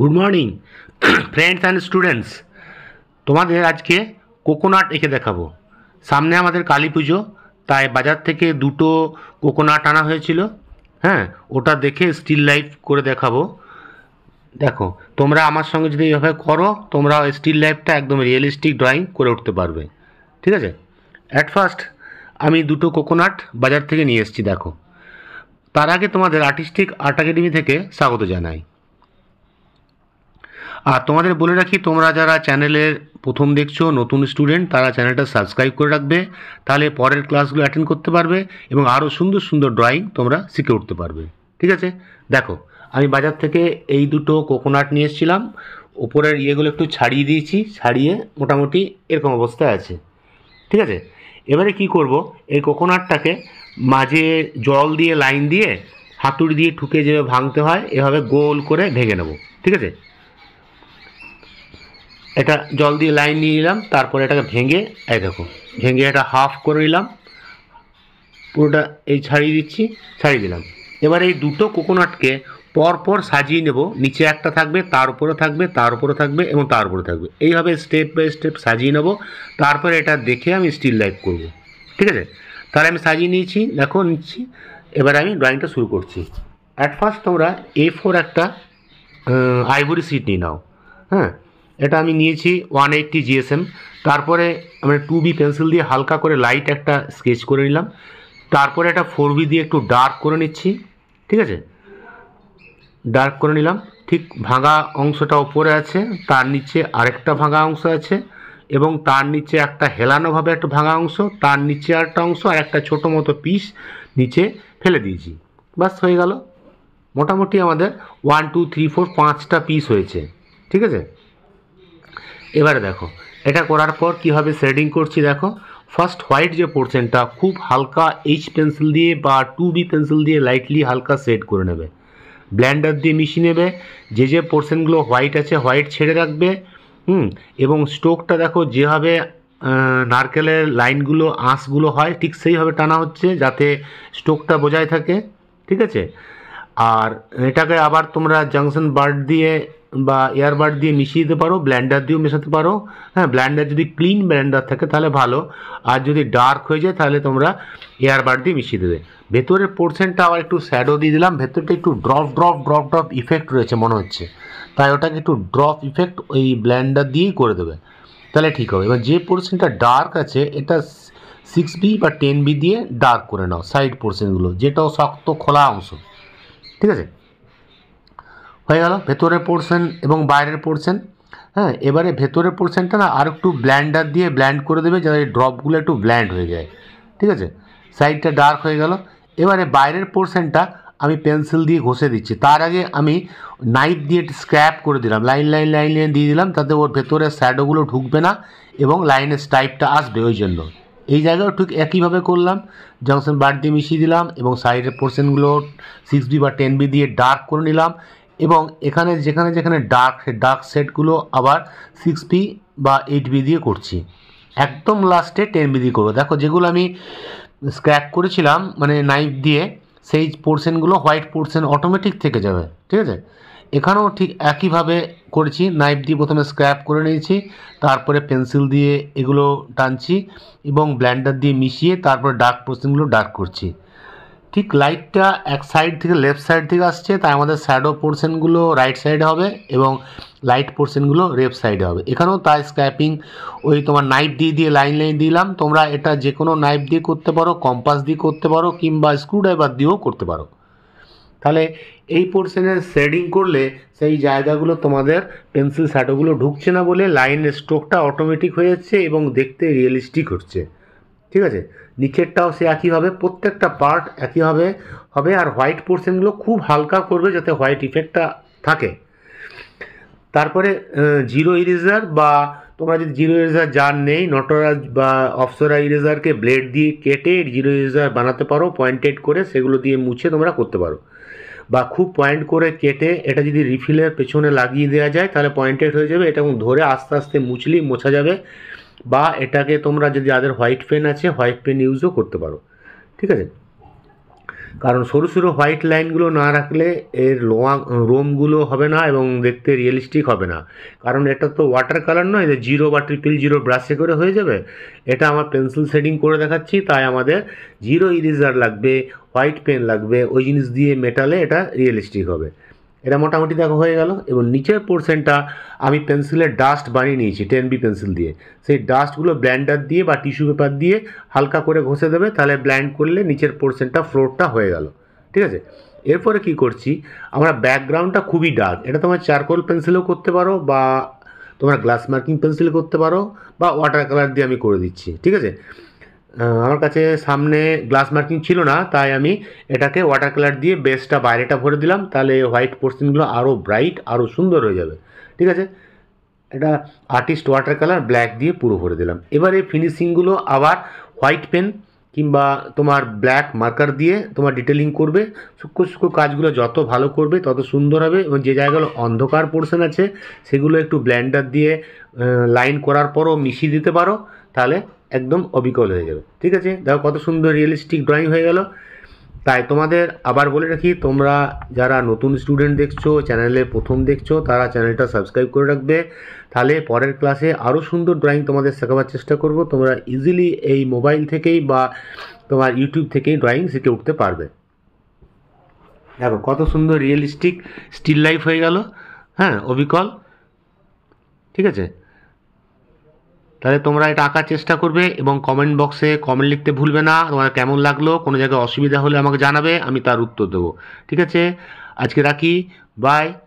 good morning friends and students তোমাদের আজকে coconut এঁকে দেখাবো সামনে আমাদের কালী পুজো তাই বাজার থেকে দুটো কোকোনাট আনা হয়েছিল হ্যাঁ ওটা দেখে স্টিল লাইফ করে দেখাবো দেখো তোমরা আমার সঙ্গে যদি এইভাবে করো তোমরা স্টিল লাইফটা একদম রিয়েলিস্টিক ড্রয়িং করে উঠতে পারবে ঠিক আছে অ্যাট ফার্স্ট আমি দুটো কোকোনাট বাজার থেকে নিয়ে এসেছি দেখো তার আগে তোমাদের আর্টিস্টিক আর্ট একাডেমি থেকে স্বাগত জানাই আর তোমাদের বলে রাখি তোমরা যারা চ্যানেলের প্রথম দেখছো নতুন স্টুডেন্ট তারা চ্যানেলটা সাবস্ক্রাইব করে রাখবে তাহলে পরের ক্লাসগুলো অ্যাটেন্ড করতে পারবে এবং আরও সুন্দর সুন্দর ড্রয়িং তোমরা শিখে উঠতে পারবে ঠিক আছে দেখো আমি বাজার থেকে এই দুটো কোকোনাট নিয়ে এসেছিলাম ওপরের ইয়েগুলো একটু ছাড়িয়ে দিয়েছি ছাড়িয়ে মোটামুটি এরকম অবস্থায় আছে ঠিক আছে এবারে কি করব এই কোকোনাটটাকে মাঝে জল দিয়ে লাইন দিয়ে হাতুড়ি দিয়ে ঠুকে যেভাবে ভাঙতে হয় এভাবে গোল করে ভেঙে নেব ঠিক আছে এটা জল দিয়ে লাইন নিয়ে নিলাম তারপরে এটাকে ভেঙে এই দেখো ভেঙে এটা হাফ করে নিলাম পুরোটা এই ছাড়িয়ে দিচ্ছি ছাড়িয়ে দিলাম এবার এই দুটো কোকোনাটকে পরপর সাজিয়ে নেব নিচে একটা থাকবে তার উপরে থাকবে তার উপরে থাকবে এবং তার উপরে থাকবে এইভাবে স্টেপ বাই স্টেপ সাজিয়ে নেব তারপরে এটা দেখে আমি স্টিল লাইফ করব ঠিক আছে তাহলে আমি সাজিয়ে নিয়েছি দেখো নিচ্ছি এবার আমি ড্রয়িংটা শুরু করছি অ্যাট ফার্স্ট তোমরা এ ফোর একটা আইভরি সিট নিয়ে নাও হ্যাঁ এটা আমি নিয়েছি ওয়ান এইটটি জিএসএম তারপরে আমরা টু বি পেন্সিল দিয়ে হালকা করে লাইট একটা স্কেচ করে নিলাম তারপরে এটা ফোর বি দিয়ে একটু ডার্ক করে নিচ্ছি ঠিক আছে ডার্ক করে নিলাম ঠিক ভাঙা অংশটা ওপরে আছে তার নিচে আরেকটা ভাঙা অংশ আছে এবং তার নিচে একটা হেলানোভাবে একটা ভাঙা অংশ তার নিচে আরেকটা অংশ আর একটা ছোটো মতো পিস নিচে ফেলে দিয়েছি বাস হয়ে গেল মোটামুটি আমাদের ওয়ান টু থ্রি ফোর পাঁচটা পিস হয়েছে ঠিক আছে এবারে দেখো এটা করার পর কীভাবে শেডিং করছি দেখো ফার্স্ট হোয়াইট যে পোর্শনটা খুব হালকা এইচ পেন্সিল দিয়ে বা টু বি পেন্সিল দিয়ে লাইটলি হালকা শেড করে নেবে ব্ল্যান্ডার দিয়ে মিশিয়ে নেবে যে যে পোর্শনগুলো হোয়াইট আছে হোয়াইট ছেড়ে রাখবে হুম এবং স্টোকটা দেখো যেভাবে নারকেলের লাইনগুলো আঁশগুলো হয় ঠিক সেইভাবে টানা হচ্ছে যাতে স্টোকটা বজায় থাকে ঠিক আছে আর এটাকে আবার তোমরা জাংশন বার্ড দিয়ে বা এয়ারবার্ড দিয়ে মিশিয়ে দিতে পারো ব্ল্যান্ডার দিয়েও মেশাতে পারো হ্যাঁ ব্ল্যান্ডার যদি ক্লিন ব্ল্যান্ডার থাকে তাহলে ভালো আর যদি ডার্ক হয়ে যায় তাহলে তোমরা এয়ারবার্ড দিয়ে মিশিয়ে দেবে ভেতরের পোর্শনটা আবার একটু শ্যাডো দিয়ে দিলাম ভেতরটা একটু drop drop drop drop effect রয়েছে মনে হচ্ছে তাই ওটাকে একটু ড্রপ ইফেক্ট ওই ব্ল্যান্ডার দিয়েই করে দেবে তাহলে ঠিক হবে এবার যে পোর্শনটা ডার্ক আছে এটা সিক্স বি বা টেন বি দিয়ে ডার্ক করে নাও সাইড পোর্শনগুলো যেটাও শক্ত খোলা অংশ ঠিক আছে হয়ে গেল ভেতরের পোর্শন এবং বাইরের পোর্শন হ্যাঁ এবারে ভেতরের পোর্শনটা না আর একটু ব্ল্যান্ডার দিয়ে ব্ল্যান্ড করে দেবে যাতে ড্রপগুলো একটু ব্ল্যান্ড হয়ে যায় ঠিক আছে সাইডটা ডার্ক হয়ে গেল এবারে বাইরের পোর্শনটা আমি পেন্সিল দিয়ে ঘষে দিচ্ছি তার আগে আমি নাইফ দিয়ে স্ক্র্যাপ করে দিলাম লাইন লাইন লাইন লাইন দিয়ে দিলাম তাতে ওর ভেতরে শ্যাডোগুলো ঢুকবে না এবং লাইনের স্টাইপটা আসবে ওই জন্য এই জায়গাও ঠিক একইভাবে করলাম জংশন বার দিয়ে মিশিয়ে দিলাম এবং সাইডের পোর্শনগুলো সিক্স বি বা টেন বি দিয়ে ডার্ক করে নিলাম এবং এখানে যেখানে যেখানে ডার্ক ডার্ক সেটগুলো আবার সিক্স বি বা এইট বি দিয়ে করছি একদম লাস্টে টেন বি দিয়ে করবো দেখো যেগুলো আমি স্ক্র্যাক করেছিলাম মানে নাইফ দিয়ে সেই পোর্শনগুলো হোয়াইট পোর্শন অটোমেটিক থেকে যাবে ঠিক আছে এখানেও ঠিক একইভাবে করেছি নাইফ দিয়ে প্রথমে স্ক্র্যাপ করে নিয়েছি তারপরে পেন্সিল দিয়ে এগুলো টানছি এবং ব্ল্যান্ডার দিয়ে মিশিয়ে তারপরে ডার্ক পোর্শনগুলো ডার্ক করছি ঠিক লাইটটা এক সাইড থেকে লেফট সাইড থেকে আসছে তাই আমাদের শ্যাডো পোর্শনগুলো রাইট সাইডে হবে এবং লাইট পোর্শনগুলো লেফট সাইডে হবে এখানেও তাই স্ক্র্যাপিং ওই তোমার নাইফ দিয়ে দিয়ে লাইন লাইন দিলাম তোমরা এটা যে কোনো নাইফ দিয়ে করতে পারো কম্পাস দিয়ে করতে পারো কিংবা স্ক্রুড্রাইভার দিয়েও করতে পারো তাহলে এই পোর্শনের শেডিং করলে সেই জায়গাগুলো তোমাদের পেন্সিল শ্যাডোগুলো ঢুকছে না বলে লাইনের স্ট্রোকটা অটোমেটিক হয়ে যাচ্ছে এবং দেখতে রিয়েলিস্টিক হচ্ছে ঠিক আছে নিচেরটাও সে একইভাবে প্রত্যেকটা পার্ট একইভাবে হবে আর হোয়াইট পোর্শনগুলো খুব হালকা করবে যাতে হোয়াইট ইফেক্টটা থাকে তারপরে জিরো ইরেজার বা তোমরা যদি জিরো ইরেজার যার নেই নটরাজ বা অপসরা ইরেজারকে ব্লেড দিয়ে কেটে জিরো ইরেজার বানাতে পারো পয়েন্টেড করে সেগুলো দিয়ে মুছে তোমরা করতে পারো বা খুব পয়েন্ট করে কেটে এটা যদি রিফিলের পেছনে লাগিয়ে দেওয়া যায় তাহলে পয়েন্টেড হয়ে যাবে এটা ধরে আস্তে আস্তে মুছলি মোছা যাবে বা এটাকে তোমরা যদি যাদের হোয়াইট পেন আছে হোয়াইট পেন ইউজও করতে পারো ঠিক আছে কারণ সরু সরু হোয়াইট লাইনগুলো না রাখলে এর লোয়া রোমগুলো হবে না এবং দেখতে রিয়েলিস্টিক হবে না কারণ এটা তো ওয়াটার কালার নয় যে জিরো বা ট্রিপল জিরো ব্রাশে করে হয়ে যাবে এটা আমার পেন্সিল শেডিং করে দেখাচ্ছি তাই আমাদের জিরো ইরেজার লাগবে হোয়াইট পেন লাগবে ওই জিনিস দিয়ে মেটালে এটা রিয়েলিস্টিক হবে এটা মোটামুটি দেখো হয়ে গেল এবং নিচের পোর্শনটা আমি পেন্সিলের ডাস্ট বানিয়ে নিয়েছি টেন বি পেন্সিল দিয়ে সেই ডাস্টগুলো ব্ল্যান্ডার দিয়ে বা টিস্যু পেপার দিয়ে হালকা করে ঘষে দেবে তাহলে ব্ল্যান্ড করলে নিচের পোর্শনটা ফ্লোরটা হয়ে গেল ঠিক আছে এরপরে কি করছি আমরা ব্যাকগ্রাউন্ডটা খুবই ডার্ক এটা তোমার চারকোল পেন্সিলও করতে পারো বা তোমার গ্লাস মার্কিং পেন্সিল করতে পারো বা ওয়াটার কালার দিয়ে আমি করে দিচ্ছি ঠিক আছে আমার কাছে সামনে গ্লাস মার্কিং ছিল না তাই আমি এটাকে ওয়াটার কালার দিয়ে বেসটা বাইরেটা ভরে দিলাম তাহলে হোয়াইট পোর্সিনগুলো আরও ব্রাইট আরও সুন্দর হয়ে যাবে ঠিক আছে এটা আর্টিস্ট ওয়াটার কালার ব্ল্যাক দিয়ে পুরো ভরে দিলাম এবার এই ফিনিশিংগুলো আবার হোয়াইট পেন কিংবা তোমার ব্ল্যাক মার্কার দিয়ে তোমার ডিটেলিং করবে সূক্ষ্ম সূক্ষ্ম কাজগুলো যত ভালো করবে তত সুন্দর হবে এবং যে জায়গাগুলো অন্ধকার পোর্শন আছে সেগুলো একটু ব্ল্যান্ডার দিয়ে লাইন করার পরও মিশিয়ে দিতে পারো তাহলে একদম অবিকল হয়ে যাবে ঠিক আছে দেখো কত সুন্দর রিয়েলিস্টিক ড্রয়িং হয়ে গেল তাই তোমাদের আবার বলে রাখি তোমরা যারা নতুন স্টুডেন্ট দেখছো চ্যানেলে প্রথম দেখছো তারা চ্যানেলটা সাবস্ক্রাইব করে রাখবে তাহলে পরের ক্লাসে আরও সুন্দর ড্রয়িং তোমাদের শেখাবার চেষ্টা করব তোমরা ইজিলি এই মোবাইল থেকেই বা তোমার ইউটিউব থেকেই ড্রয়িং শিখে উঠতে পারবে দেখো কত সুন্দর রিয়েলিস্টিক স্টিল লাইফ হয়ে গেল হ্যাঁ অবিকল ঠিক আছে তাহলে তোমরা এটা আঁকার চেষ্টা করবে এবং কমেন্ট বক্সে কমেন্ট লিখতে ভুলবে না তোমার কেমন লাগলো কোনো জায়গায় অসুবিধা হলে আমাকে জানাবে আমি তার উত্তর দেবো ঠিক আছে আজকে রাখি বাই